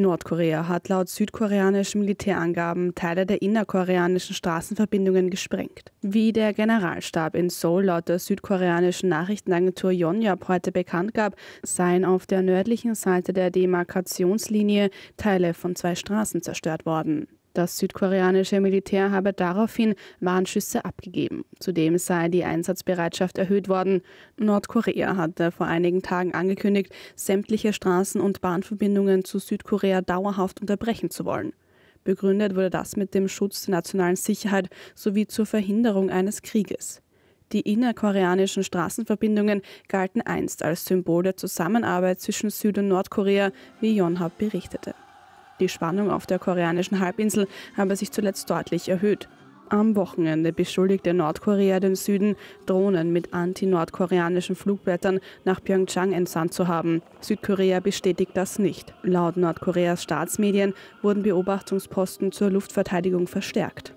Nordkorea hat laut südkoreanischen Militärangaben Teile der innerkoreanischen Straßenverbindungen gesprengt. Wie der Generalstab in Seoul laut der südkoreanischen Nachrichtenagentur Yonhap heute bekannt gab, seien auf der nördlichen Seite der Demarkationslinie Teile von zwei Straßen zerstört worden. Das südkoreanische Militär habe daraufhin Warnschüsse abgegeben. Zudem sei die Einsatzbereitschaft erhöht worden. Nordkorea hatte vor einigen Tagen angekündigt, sämtliche Straßen- und Bahnverbindungen zu Südkorea dauerhaft unterbrechen zu wollen. Begründet wurde das mit dem Schutz der nationalen Sicherheit sowie zur Verhinderung eines Krieges. Die innerkoreanischen Straßenverbindungen galten einst als Symbol der Zusammenarbeit zwischen Süd- und Nordkorea, wie Yonhap berichtete. Die Spannung auf der koreanischen Halbinsel habe sich zuletzt deutlich erhöht. Am Wochenende beschuldigte Nordkorea den Süden, Drohnen mit anti-nordkoreanischen Flugblättern nach Pyeongchang entsandt zu haben. Südkorea bestätigt das nicht. Laut Nordkoreas Staatsmedien wurden Beobachtungsposten zur Luftverteidigung verstärkt.